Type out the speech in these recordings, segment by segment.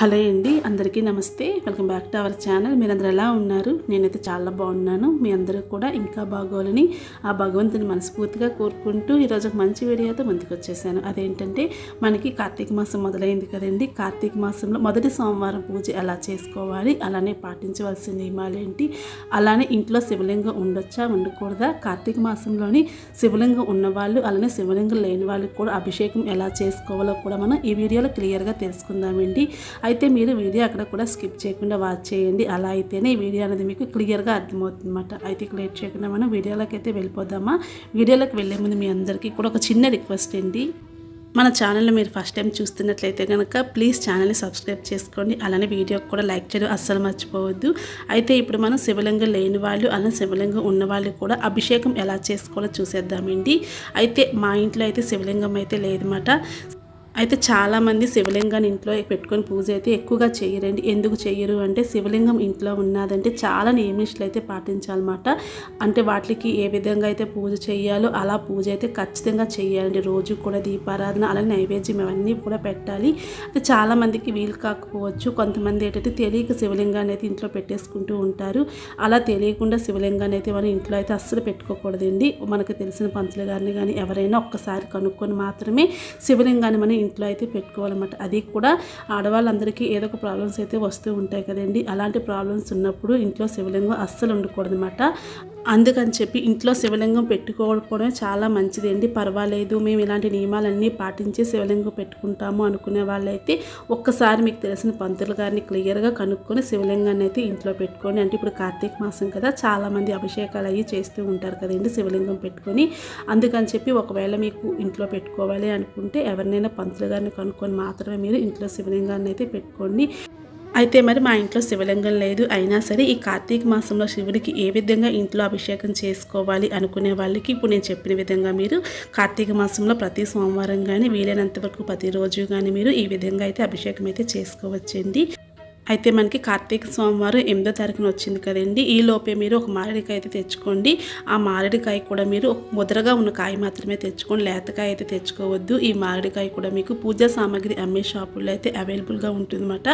hello అండి అందరికీ నమస్తే welcome back to our channel మీరందరూ ఎలా ఉన్నారు నేనైతే చాలా బాగున్నాను మీ అందరూ కూడా ఇంకా బాగోవాలని ఆ భగవంతుని మనస్ఫూర్తిగా కోరుకుంటూ ఈరోజు ఒక మంచి వీడియోతో ముందుకు వచ్చేసాను అదేంటంటే మనకి కార్తీక మాసం మొదలైంది కదండి కార్తీక మాసంలో మొదటి సోమవారం పూజ ఎలా చేసుకోవాలి అలానే పాటించవలసిన నియమాలు ఏంటి అలానే ఇంట్లో శివలింగం ఉండొచ్చా ఉండకూడదా కార్తీక మాసంలోని శివలింగం ఉన్నవాళ్ళు అలానే శివలింగం లేని వాళ్ళకి కూడా అభిషేకం ఎలా చేసుకోవాలో కూడా మనం ఈ వీడియోలో క్లియర్గా తెలుసుకుందామండి అయితే మీరు వీడియో అక్కడ కూడా స్కిప్ చేయకుండా వాచ్ చేయండి అలా అయితేనే ఈ వీడియో అనేది మీకు క్లియర్గా అర్థమవుతుంది అనమాట అయితే ఇక్కడ లేట్ చేయకుండా మనం వీడియోలోకి అయితే వెళ్ళిపోదామా వీడియోలోకి వెళ్ళే ముందు మీ అందరికీ కూడా ఒక చిన్న రిక్వెస్ట్ అండి మన ఛానల్ని మీరు ఫస్ట్ టైం చూస్తున్నట్లయితే కనుక ప్లీజ్ ఛానల్ని సబ్స్క్రైబ్ చేసుకోండి అలానే వీడియోకి కూడా లైక్ చేయడం అస్సలు మర్చిపోవద్దు అయితే ఇప్పుడు మనం శివలింగం లేని వాళ్ళు అలానే శివలింగం ఉన్న వాళ్ళు కూడా అభిషేకం ఎలా చేసుకోవాలో చూసేద్దామండి అయితే మా ఇంట్లో అయితే శివలింగం అయితే లేదన్నమాట అయితే చాలామంది శివలింగాన్ని ఇంట్లో పెట్టుకొని పూజ అయితే ఎక్కువగా చేయరండి ఎందుకు చేయరు అంటే శివలింగం ఇంట్లో ఉన్నదంటే చాలా నియమిషులు అయితే పాటించాలన్నమాట అంటే వాటికి ఏ విధంగా అయితే పూజ చేయాలో అలా పూజ అయితే ఖచ్చితంగా చేయాలండి రోజు కూడా దీపారాధన అలాగే నైవేద్యం ఇవన్నీ కూడా పెట్టాలి అయితే చాలామందికి వీలు కాకపోవచ్చు కొంతమంది ఏంటంటే తెలియక శివలింగాన్ని అయితే ఇంట్లో పెట్టేసుకుంటూ ఉంటారు అలా తెలియకుండా శివలింగాన్ని అయితే మనం ఇంట్లో అయితే అస్సలు పెట్టుకోకూడదండి మనకు తెలిసిన పంతులు గారిని కానీ ఎవరైనా ఒక్కసారి కనుక్కొని మాత్రమే శివలింగాన్ని మనం ఇంట్లో అయితే పెట్టుకోవాలన్నమాట అది కూడా ఆడవాళ్ళందరికీ ఏదో ఒక ప్రాబ్లమ్స్ అయితే వస్తూ ఉంటాయి కదండి అలాంటి ప్రాబ్లమ్స్ ఉన్నప్పుడు ఇంట్లో శివలింగం అస్సలు అనమాట అందుకని చెప్పి ఇంట్లో శివలింగం పెట్టుకోకపోవడమే చాలా మంచిది అండి పర్వాలేదు మేము ఇలాంటి నియమాలన్నీ పాటించి శివలింగం పెట్టుకుంటాము అనుకునే వాళ్ళైతే ఒక్కసారి మీకు తెలిసిన పంతులు గారిని క్లియర్గా కనుక్కొని శివలింగాన్ని అయితే ఇంట్లో పెట్టుకోండి అంటే ఇప్పుడు కార్తీక మాసం కదా చాలామంది అభిషేకాలు అవి చేస్తూ ఉంటారు కదండి శివలింగం పెట్టుకొని అందుకని చెప్పి ఒకవేళ మీకు ఇంట్లో పెట్టుకోవాలి అనుకుంటే ఎవరినైనా పంతులు గారిని కనుక్కొని మాత్రమే మీరు ఇంట్లో శివలింగాన్ని అయితే పెట్టుకోండి అయితే మరి మా ఇంట్లో శివలింగం లేదు అయినా సరే ఈ కార్తీక మాసంలో శివుడికి ఏ విధంగా ఇంట్లో అభిషేకం చేసుకోవాలి అనుకునే వాళ్ళకి ఇప్పుడు నేను చెప్పిన విధంగా మీరు కార్తీక మాసంలో ప్రతి సోమవారం కానీ వీలైనంత వరకు ప్రతిరోజు కానీ మీరు ఈ విధంగా అయితే అభిషేకం అయితే చేసుకోవచ్చండి అయితే మనకి కార్తీక సోమవారం ఎనిమిదో తారీఖున వచ్చింది కదండి ఈ లోపే మీరు ఒక మారేడికాయ అయితే తెచ్చుకోండి ఆ మారేడికాయ కూడా మీరు ముద్రగా ఉన్న కాయ మాత్రమే తెచ్చుకోండి లేతకాయ అయితే తెచ్చుకోవద్దు ఈ మారేడికాయ కూడా మీకు పూజా సామాగ్రి అమ్మే షాపుల్లో అయితే అవైలబుల్గా ఉంటుందన్నమాట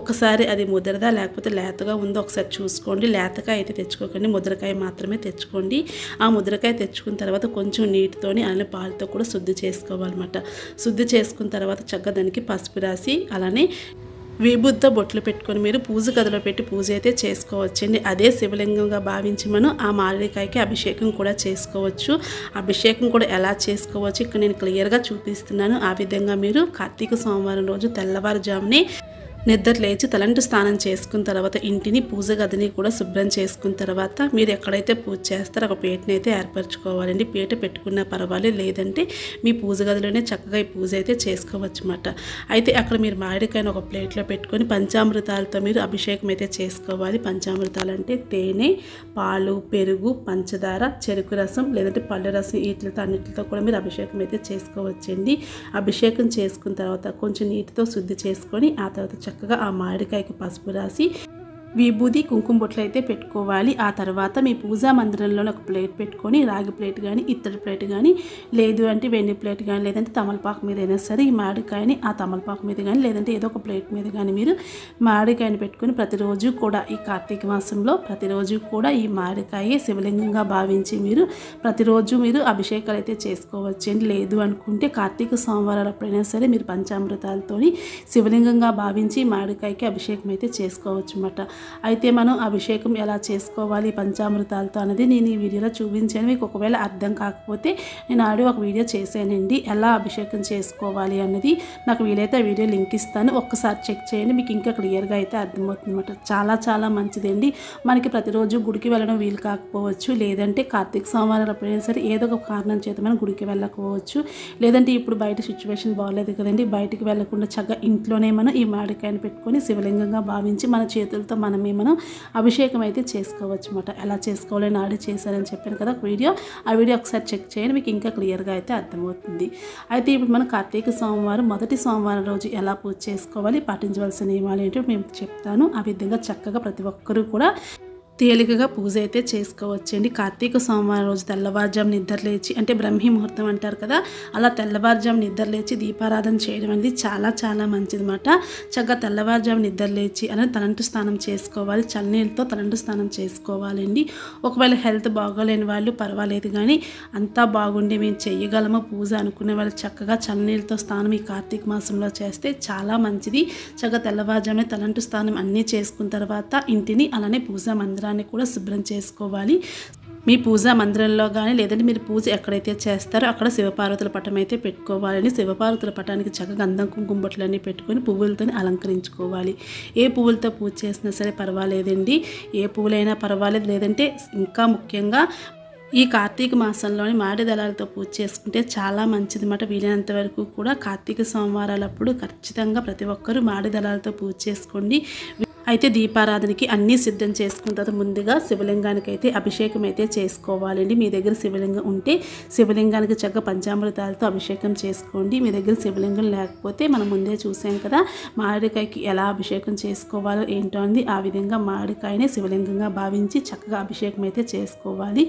ఒకసారి అది ముద్రదా లేకపోతే లేతగా ఉందో ఒకసారి చూసుకోండి లేతకాయ అయితే తెచ్చుకోకండి ముద్రకాయ మాత్రమే తెచ్చుకోండి ఆ ముద్రకాయ తెచ్చుకున్న తర్వాత కొంచెం నీటితోని అలానే పాలతో కూడా శుద్ధి చేసుకోవాలన్నమాట శుద్ధి చేసుకున్న తర్వాత చక్కగా దానికి పసుపు రాసి అలానే విభుద్ధ బొట్లు పెట్టుకొని మీరు పూజ గదిలో పెట్టి పూజ అయితే చేసుకోవచ్చండి అదే శివలింగంగా భావించి మనం ఆ మారడికాయకి అభిషేకం కూడా చేసుకోవచ్చు అభిషేకం కూడా ఎలా చేసుకోవచ్చు ఇక్కడ నేను క్లియర్గా చూపిస్తున్నాను ఆ విధంగా మీరు కార్తీక సోమవారం రోజు తెల్లవారుజామునే నిద్ర లేచి తలంటు స్నానం చేసుకున్న తర్వాత ఇంటిని పూజ గదిని కూడా శుభ్రం చేసుకున్న తర్వాత మీరు ఎక్కడైతే పూజ చేస్తారో ఒక పీటని అయితే ఏర్పరచుకోవాలండి పీట పెట్టుకున్న పర్వాలేదు లేదంటే మీ పూజ గదిలోనే చక్కగా పూజ అయితే చేసుకోవచ్చు అన్నమాట అయితే అక్కడ మీరు మామిడికాయను ఒక ప్లేట్లో పెట్టుకొని పంచామృతాలతో మీరు అభిషేకం అయితే చేసుకోవాలి పంచామృతాలు అంటే తేనె పాలు పెరుగు పంచదార చెరుకు రసం లేదంటే పళ్ళు రసం వీటితో అన్నింటితో కూడా మీరు అభిషేకం అయితే చేసుకోవచ్చండి అభిషేకం చేసుకున్న తర్వాత కొంచెం నీటితో శుద్ధి చేసుకొని ఆ తర్వాత చక్కగా ఆ మామిడికాయకి పసుపు రాసి విభూది కుంకుమ బొట్లు అయితే పెట్టుకోవాలి ఆ తర్వాత మీ పూజా మందిరంలో ఒక ప్లేట్ పెట్టుకొని రాగి ప్లేట్ కానీ ఇత్తడి ప్లేట్ కానీ లేదు అంటే వెండి ప్లేట్ కానీ లేదంటే తమలపాకు మీద అయినా సరే ఈ మామిడికాయని ఆ తమలపాకు మీద కానీ లేదంటే ఏదో ఒక ప్లేట్ మీద కానీ మీరు మాడికాయని పెట్టుకొని ప్రతిరోజు కూడా ఈ కార్తీక మాసంలో ప్రతిరోజు కూడా ఈ మాడికాయే శివలింగంగా భావించి మీరు ప్రతిరోజు మీరు అభిషేకాలు అయితే చేసుకోవచ్చండి లేదు అనుకుంటే కార్తీక సోమవారాలు అప్పుడైనా సరే మీరు పంచామృతాలతోని శివలింగంగా భావించి మాడికాయకి అభిషేకం అయితే చేసుకోవచ్చు అన్నమాట అయితే మనం అభిషేకం ఎలా చేసుకోవాలి పంచామృతాలతో అనేది నేను ఈ వీడియోలో చూపించాను మీకు ఒకవేళ అర్థం కాకపోతే నేను ఆడి ఒక వీడియో చేశానండి ఎలా అభిషేకం చేసుకోవాలి అన్నది నాకు వీలైతే ఆ వీడియో లింక్ ఇస్తాను ఒక్కసారి చెక్ చేయండి మీకు ఇంకా క్లియర్గా అయితే అర్థమవుతుందన్నమాట చాలా చాలా మంచిదండి మనకి ప్రతిరోజు గుడికి వెళ్ళడం వీలు కాకపోవచ్చు లేదంటే కార్తీక సోమవారం అప్పుడైనా సరే ఏదో ఒక కారణం చేత మనం గుడికి వెళ్ళకపోవచ్చు లేదంటే ఇప్పుడు బయట సిచ్యువేషన్ బాగాలేదు కదండి బయటికి వెళ్ళకుండా చక్కగా ఇంట్లోనే మనం ఈ మాడికాయను పెట్టుకొని శివలింగంగా భావించి మన చేతులతో మన మనమే మనం అభిషేకం అయితే చేసుకోవచ్చు అనమాట ఎలా చేసుకోవాలి ఆడి చేశారని చెప్పాను కదా వీడియో ఆ వీడియో ఒకసారి చెక్ చేయండి మీకు ఇంకా క్లియర్గా అయితే అర్థమవుతుంది అయితే ఇప్పుడు మనం కార్తీక సోమవారం మొదటి సోమవారం రోజు ఎలా పూజ చేసుకోవాలి పాటించవలసిన నియమాలు ఏంటో మేము చెప్తాను ఆ విధంగా చక్కగా ప్రతి ఒక్కరూ కూడా తేలికగా పూజ అయితే చేసుకోవచ్చండి కార్తీక సోమవారం రోజు తెల్లవారుజాము నిద్రలేచి అంటే బ్రహ్మీ ముహూర్తం అంటారు కదా అలా తెల్లవారుజాము నిద్రలేచి దీపారాధన చేయడం అనేది చాలా చాలా మంచిది అనమాట చక్కగా తెల్లవారుజాము నిద్రలేచి అనేది తలంటు స్నానం చేసుకోవాలి చల్లనీళ్ళతో తలంటు స్నానం చేసుకోవాలండి ఒకవేళ హెల్త్ బాగోలేని వాళ్ళు పర్వాలేదు కానీ అంతా బాగుండి మేము చేయగలము పూజ అనుకునే వాళ్ళు చక్కగా చల్లనీళ్ళతో స్నానం ఈ కార్తీక మాసంలో చేస్తే చాలా మంచిది చక్కగా తెల్లవారుజామునే తలంటు స్నానం అన్నీ చేసుకున్న తర్వాత ఇంటిని అలానే పూజ మందిరం మందిరాన్ని కూడా శుభ్రం చేసుకోవాలి మీ పూజ మందిరంలో కానీ లేదంటే మీరు పూజ ఎక్కడైతే చేస్తారో అక్కడ శివపార్వతుల పటం అయితే పెట్టుకోవాలని శివపార్వతుల పటానికి చక్కగా గంధం కుంకుమ పెట్టుకొని పువ్వులతో అలంకరించుకోవాలి ఏ పువ్వులతో పూజ చేసినా సరే పర్వాలేదండి ఏ పువ్వులైనా పర్వాలేదు లేదంటే ఇంకా ముఖ్యంగా ఈ కార్తీక మాసంలోని మాడి దళాలతో పూజ చేసుకుంటే చాలా మంచిది మాట వీలైనంత వరకు కూడా కార్తీక సోమవారాలప్పుడు ఖచ్చితంగా ప్రతి ఒక్కరూ మాడి దళాలతో పూజ చేసుకోండి అయితే దీపారాధనకి అన్నీ సిద్ధం చేసుకున్న తర్వాత ముందుగా శివలింగానికి అయితే అభిషేకం అయితే చేసుకోవాలండి మీ దగ్గర శివలింగం ఉంటే శివలింగానికి చక్క పంచామృతాలతో అభిషేకం చేసుకోండి మీ దగ్గర శివలింగం లేకపోతే మనం ముందే చూసాం కదా మామిడికాయకి ఎలా అభిషేకం చేసుకోవాలో ఏంటో అంది ఆ విధంగా మామిడికాయని శివలింగంగా భావించి చక్కగా అభిషేకం అయితే చేసుకోవాలి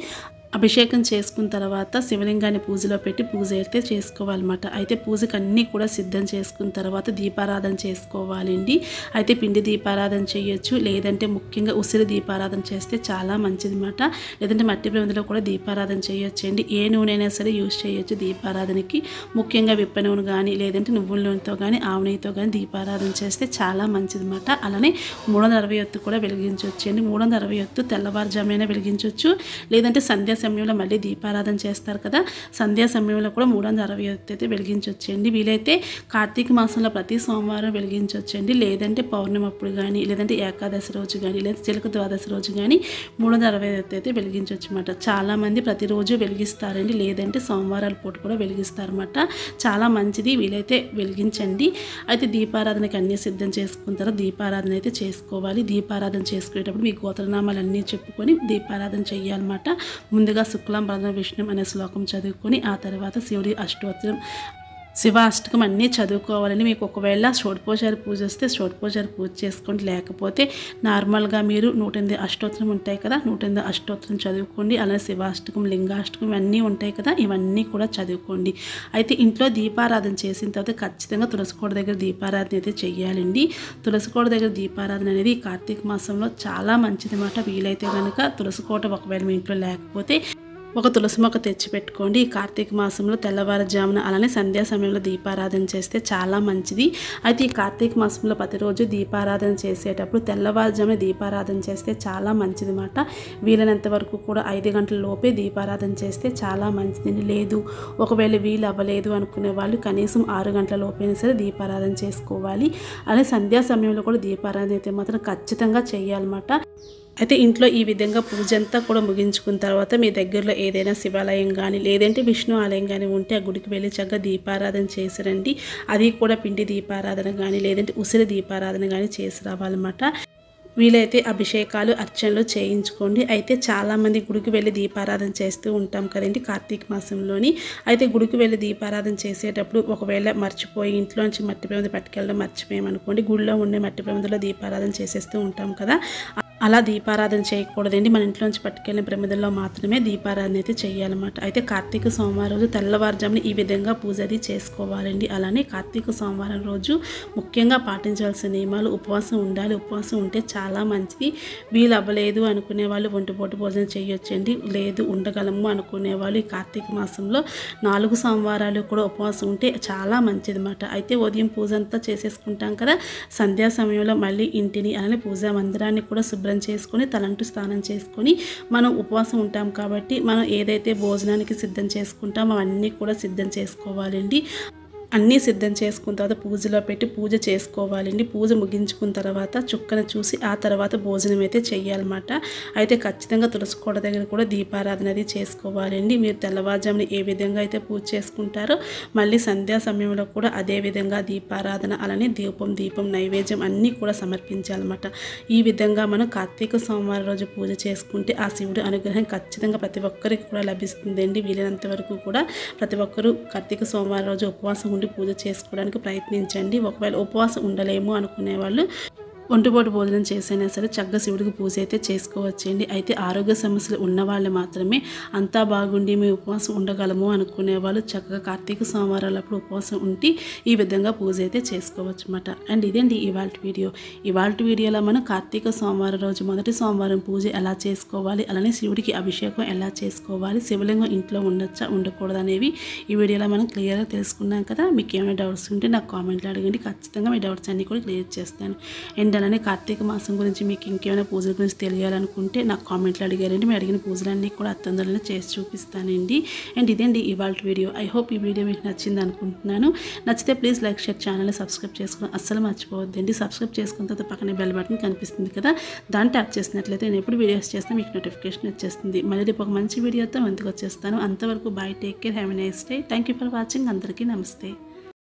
అభిషేకం చేసుకున్న తర్వాత శివలింగాన్ని పూజలో పెట్టి పూజ అయితే చేసుకోవాలన్నమాట అయితే పూజకు అన్నీ కూడా సిద్ధం చేసుకున్న తర్వాత దీపారాధన చేసుకోవాలండి అయితే పిండి దీపారాధన చేయొచ్చు లేదంటే ముఖ్యంగా ఉసిరి దీపారాధన చేస్తే చాలా అనమాట లేదంటే మట్టి ప్రమిదలో కూడా దీపారాధన చేయొచ్చు అండి ఏ నూనె అయినా సరే యూజ్ చేయొచ్చు దీపారాధనకి ముఖ్యంగా విప్ప నూనె కానీ లేదంటే నువ్వుల నూనెతో కానీ ఆవు నెయ్యితో కానీ దీపారాధన చేస్తే చాలా అనమాట అలానే మూడు వందల అరవై ఒత్తు కూడా వెలిగించవచ్చు అండి మూడు వందల అరవై ఒత్తు తెల్లవారుజామైనా వెలిగించవచ్చు లేదంటే సంధ్యా సమయంలో మళ్ళీ దీపారాధన చేస్తారు కదా సంధ్యా సమయంలో కూడా మూడు వందల అరవై అయితే వెలిగించవచ్చండి వీలైతే కార్తీక మాసంలో ప్రతి సోమవారం వెలిగించవచ్చండి లేదంటే పౌర్ణమి అప్పుడు కానీ లేదంటే ఏకాదశి రోజు కానీ లేదా చిలక ద్వాదశి రోజు కానీ మూడు వందల అరవై అయితే వెలిగించవచ్చు అనమాట చాలామంది ప్రతిరోజు వెలిగిస్తారండి లేదంటే సోమవారాల పూట కూడా వెలిగిస్తారన్నమాట చాలా మంచిది వీలైతే వెలిగించండి అయితే దీపారాధనకి అన్నీ సిద్ధం చేసుకున్న తర్వాత దీపారాధన అయితే చేసుకోవాలి దీపారాధన చేసుకునేటప్పుడు మీ గోత్రనామాలు అన్నీ చెప్పుకొని దీపారాధన చేయాలన్నమాట ముందు ముందుగా శుక్లం భరతం విష్ణు అనే శ్లోకం చదువుకొని ఆ తర్వాత శివుడి అష్టోత్తరం అష్టకం అన్నీ చదువుకోవాలని మీకు ఒకవేళ షోడ్పోజారి పూజ వస్తే షోడ్పోజారి పూజ చేసుకోండి లేకపోతే నార్మల్గా మీరు నూట ఎనిమిది అష్టోత్తరం ఉంటాయి కదా నూట ఎనిమిది అష్టోత్తరం చదువుకోండి అలానే శివాష్టకం లింగాష్టకం ఇవన్నీ ఉంటాయి కదా ఇవన్నీ కూడా చదువుకోండి అయితే ఇంట్లో దీపారాధన చేసిన తర్వాత ఖచ్చితంగా తులసికోట దగ్గర దీపారాధన అయితే చేయాలండి తులసికోట దగ్గర దీపారాధన అనేది కార్తీక మాసంలో చాలా మంచిది అన్నమాట వీలైతే కనుక తులసికోట ఒకవేళ మీ ఇంట్లో లేకపోతే ఒక తులసి మొక్క తెచ్చిపెట్టుకోండి ఈ కార్తీక మాసంలో తెల్లవారుజామున అలానే సంధ్యా సమయంలో దీపారాధన చేస్తే చాలా మంచిది అయితే ఈ కార్తీక మాసంలో ప్రతిరోజు దీపారాధన చేసేటప్పుడు తెల్లవారుజామున దీపారాధన చేస్తే చాలా మంచిది అన్నమాట వీలైనంత వరకు కూడా ఐదు గంటల లోపే దీపారాధన చేస్తే చాలా మంచిది లేదు ఒకవేళ వీలు అవ్వలేదు అనుకునే వాళ్ళు కనీసం ఆరు గంటల లోపైనా సరే దీపారాధన చేసుకోవాలి అలానే సంధ్యా సమయంలో కూడా దీపారాధన అయితే మాత్రం ఖచ్చితంగా చేయాలన్నమాట అయితే ఇంట్లో ఈ విధంగా పూజ అంతా కూడా ముగించుకున్న తర్వాత మీ దగ్గరలో ఏదైనా శివాలయం కానీ లేదంటే విష్ణు ఆలయం కానీ ఉంటే ఆ గుడికి వెళ్ళి చక్కగా దీపారాధన చేసిరండి అది కూడా పిండి దీపారాధన కానీ లేదంటే ఉసిరి దీపారాధన కానీ చేసి రావాలన్నమాట వీలైతే అభిషేకాలు అర్చనలు చేయించుకోండి అయితే చాలామంది గుడికి వెళ్ళి దీపారాధన చేస్తూ ఉంటాం కదండి కార్తీక మాసంలోని అయితే గుడికి వెళ్ళి దీపారాధన చేసేటప్పుడు ఒకవేళ మర్చిపోయి ఇంట్లో నుంచి మట్టి ప్రమిద పట్టుకెళ్ళడం మర్చిపోయామనుకోండి గుడిలో ఉండే మట్టి ప్రమిదలో దీపారాధన చేసేస్తూ ఉంటాం కదా అలా దీపారాధన చేయకూడదండి మన ఇంట్లోంచి పట్టుకెళ్ళిన ప్రమిదల్లో మాత్రమే దీపారాధన అయితే చేయాలన్నమాట అయితే కార్తీక సోమవారం రోజు తెల్లవారుజామున ఈ విధంగా పూజ అది చేసుకోవాలండి అలానే కార్తీక సోమవారం రోజు ముఖ్యంగా పాటించాల్సిన నియమాలు ఉపవాసం ఉండాలి ఉపవాసం ఉంటే చాలా మంచిది వీలు అవ్వలేదు అనుకునే వాళ్ళు ఒంటిపోటు భోజనం చేయొచ్చండి లేదు ఉండగలము అనుకునే వాళ్ళు ఈ కార్తీక మాసంలో నాలుగు సోమవారాలు కూడా ఉపవాసం ఉంటే చాలా మంచిది అన్నమాట అయితే ఉదయం పూజ అంతా చేసేసుకుంటాం కదా సంధ్యా సమయంలో మళ్ళీ ఇంటిని అలానే పూజా మందిరాన్ని కూడా శుభ్ర స్నానం చేసుకొని తలంటు స్నానం చేసుకొని మనం ఉపవాసం ఉంటాం కాబట్టి మనం ఏదైతే భోజనానికి సిద్ధం చేసుకుంటామో అవన్నీ కూడా సిద్ధం చేసుకోవాలండి అన్నీ సిద్ధం చేసుకున్న తర్వాత పూజలో పెట్టి పూజ చేసుకోవాలండి పూజ ముగించుకున్న తర్వాత చుక్కను చూసి ఆ తర్వాత భోజనం అయితే చేయాలన్నమాట అయితే ఖచ్చితంగా తులసికోట దగ్గర కూడా దీపారాధన అది చేసుకోవాలండి మీరు తెల్లవారుజామున ఏ విధంగా అయితే పూజ చేసుకుంటారో మళ్ళీ సంధ్యా సమయంలో కూడా అదే విధంగా దీపారాధన అలానే దీపం దీపం నైవేద్యం అన్నీ కూడా సమర్పించాలన్నమాట ఈ విధంగా మనం కార్తీక సోమవారం రోజు పూజ చేసుకుంటే ఆ శివుడి అనుగ్రహం ఖచ్చితంగా ప్రతి ఒక్కరికి కూడా లభిస్తుందండి వీలైనంత వరకు కూడా ప్రతి ఒక్కరూ కార్తీక సోమవారం రోజు ఉపవాసం ఉండి పూజ చేసుకోవడానికి ప్రయత్నించండి ఒకవేళ ఉపవాసం ఉండలేము అనుకునే వాళ్ళు ఒంటిపోటు భోజనం చేసైనా సరే చక్కగా శివుడికి పూజ అయితే చేసుకోవచ్చండి అయితే ఆరోగ్య సమస్యలు ఉన్నవాళ్ళు మాత్రమే అంతా బాగుండి మేము ఉపవాసం ఉండగలము అనుకునే వాళ్ళు చక్కగా కార్తీక సోమవారాలప్పుడు ఉపవాసం ఉండి ఈ విధంగా పూజ అయితే చేసుకోవచ్చు అనమాట అండ్ ఇదేంటి ఇవాళ వీడియో ఇవాళ వీడియోలో మనం కార్తీక సోమవారం రోజు మొదటి సోమవారం పూజ ఎలా చేసుకోవాలి అలానే శివుడికి అభిషేకం ఎలా చేసుకోవాలి శివలింగం ఇంట్లో ఉండొచ్చా ఉండకూడదు అనేవి ఈ వీడియోలో మనం క్లియర్గా తెలుసుకున్నాం కదా మీకు ఏమైనా డౌట్స్ ఉంటే నాకు కామెంట్లో అడగండి ఖచ్చితంగా మీ డౌట్స్ అన్నీ కూడా క్లియర్ చేస్తాను అండ్ అలానే కార్తీక మాసం గురించి మీకు ఇంకేమైనా పూజల గురించి తెలియాలనుకుంటే నాకు కామెంట్లో అడిగారండి మేము అడిగిన పూజలన్నీ కూడా అత్తందరలో చేసి చూపిస్తానండి అండ్ ఇదండి ఇవాళ వీడియో ఐ హోప్ ఈ వీడియో మీకు నచ్చింది అనుకుంటున్నాను నచ్చితే ప్లీజ్ లైక్ షేర్ ఛానల్ని సబ్స్క్రైబ్ చేసుకుని అస్సలు మర్చిపోవద్దండి సబ్స్క్రైబ్ చేసుకున్న తర్వాత పక్కనే బెల్ బటన్ కనిపిస్తుంది కదా దాన్ని ట్యాప్ చేసినట్లయితే నేను ఎప్పుడు వీడియోస్ చేస్తే మీకు నోటిఫికేషన్ వచ్చేస్తుంది మళ్ళీ రేపు ఒక మంచి వీడియోతో ముందుకు వచ్చేస్తాను అంతవరకు bye take care have nice day thank you for watching అందరికీ నమస్తే